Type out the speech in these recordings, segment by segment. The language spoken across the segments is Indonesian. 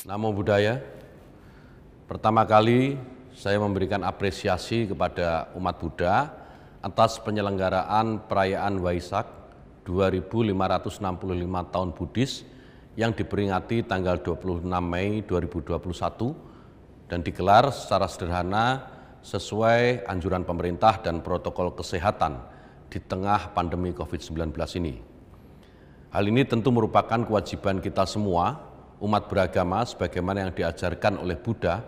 Namo Buddhaya. Pertama kali saya memberikan apresiasi kepada umat Buddha atas penyelenggaraan perayaan Waisak 2565 tahun Buddhis yang diperingati tanggal 26 Mei 2021 dan digelar secara sederhana sesuai anjuran pemerintah dan protokol kesehatan di tengah pandemi COVID-19 ini. Hal ini tentu merupakan kewajiban kita semua umat beragama sebagaimana yang diajarkan oleh Buddha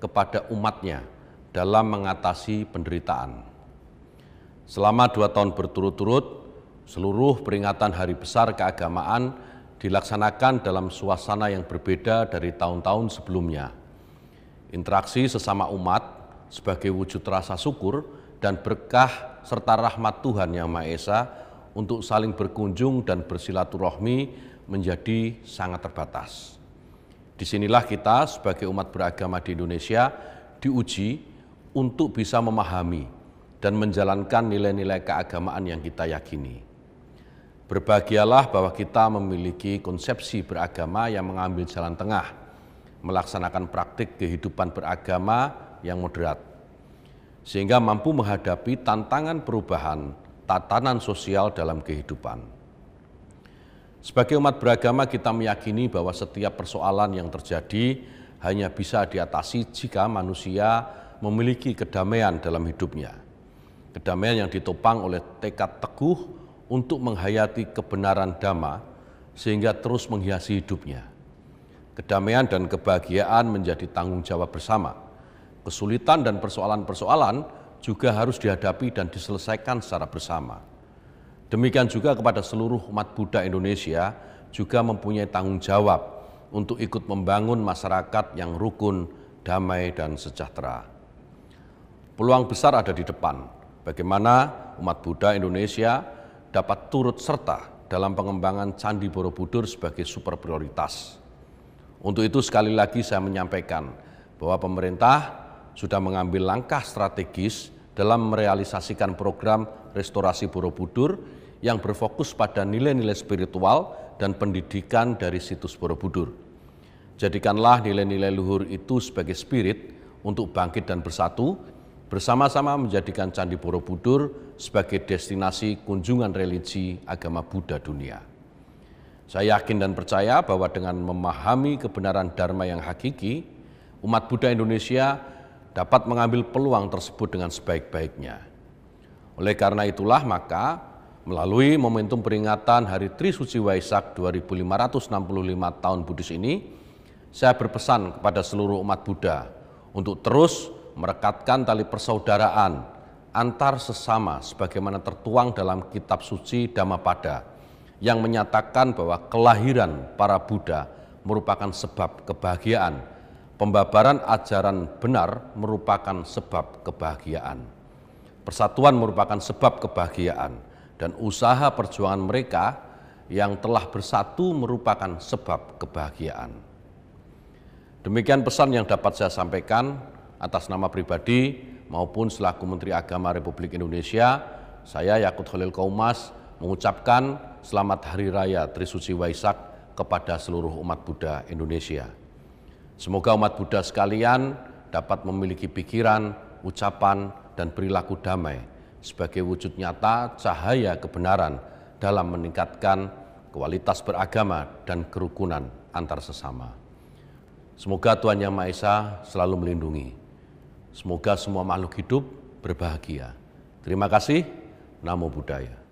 kepada umatnya dalam mengatasi penderitaan. Selama dua tahun berturut-turut, seluruh peringatan hari besar keagamaan dilaksanakan dalam suasana yang berbeda dari tahun-tahun sebelumnya. Interaksi sesama umat sebagai wujud rasa syukur dan berkah serta rahmat Tuhan Yang Maha Esa untuk saling berkunjung dan bersilaturahmi menjadi sangat terbatas. Disinilah kita sebagai umat beragama di Indonesia diuji untuk bisa memahami dan menjalankan nilai-nilai keagamaan yang kita yakini. Berbahagialah bahwa kita memiliki konsepsi beragama yang mengambil jalan tengah, melaksanakan praktik kehidupan beragama yang moderat, sehingga mampu menghadapi tantangan perubahan tatanan sosial dalam kehidupan. Sebagai umat beragama kita meyakini bahwa setiap persoalan yang terjadi hanya bisa diatasi jika manusia memiliki kedamaian dalam hidupnya. Kedamaian yang ditopang oleh tekad teguh untuk menghayati kebenaran dhamma sehingga terus menghiasi hidupnya. Kedamaian dan kebahagiaan menjadi tanggung jawab bersama. Kesulitan dan persoalan-persoalan juga harus dihadapi dan diselesaikan secara bersama. Demikian juga kepada seluruh umat Buddha Indonesia juga mempunyai tanggung jawab untuk ikut membangun masyarakat yang rukun, damai, dan sejahtera. Peluang besar ada di depan, bagaimana umat Buddha Indonesia dapat turut serta dalam pengembangan Candi Borobudur sebagai super prioritas. Untuk itu sekali lagi saya menyampaikan bahwa pemerintah sudah mengambil langkah strategis dalam merealisasikan program restorasi Borobudur yang berfokus pada nilai-nilai spiritual dan pendidikan dari situs Borobudur. Jadikanlah nilai-nilai luhur itu sebagai spirit untuk bangkit dan bersatu, bersama-sama menjadikan Candi Borobudur sebagai destinasi kunjungan religi agama Buddha dunia. Saya yakin dan percaya bahwa dengan memahami kebenaran Dharma yang hakiki, umat Buddha Indonesia dapat mengambil peluang tersebut dengan sebaik-baiknya. Oleh karena itulah, maka Melalui momentum peringatan Hari Trisuci Waisak 2565 tahun Buddhis ini, saya berpesan kepada seluruh umat Buddha untuk terus merekatkan tali persaudaraan antar sesama sebagaimana tertuang dalam kitab suci Dhammapada yang menyatakan bahwa kelahiran para Buddha merupakan sebab kebahagiaan. Pembabaran ajaran benar merupakan sebab kebahagiaan. Persatuan merupakan sebab kebahagiaan dan usaha perjuangan mereka yang telah bersatu merupakan sebab kebahagiaan. Demikian pesan yang dapat saya sampaikan atas nama pribadi maupun selaku Menteri Agama Republik Indonesia, saya Yakut Khalil Kaumas mengucapkan selamat Hari Raya Trisuci Waisak kepada seluruh umat Buddha Indonesia. Semoga umat Buddha sekalian dapat memiliki pikiran, ucapan, dan perilaku damai sebagai wujud nyata cahaya kebenaran dalam meningkatkan kualitas beragama dan kerukunan antar sesama. Semoga Tuhan Yang Maha Esa selalu melindungi. Semoga semua makhluk hidup berbahagia. Terima kasih. Namo Buddhaya.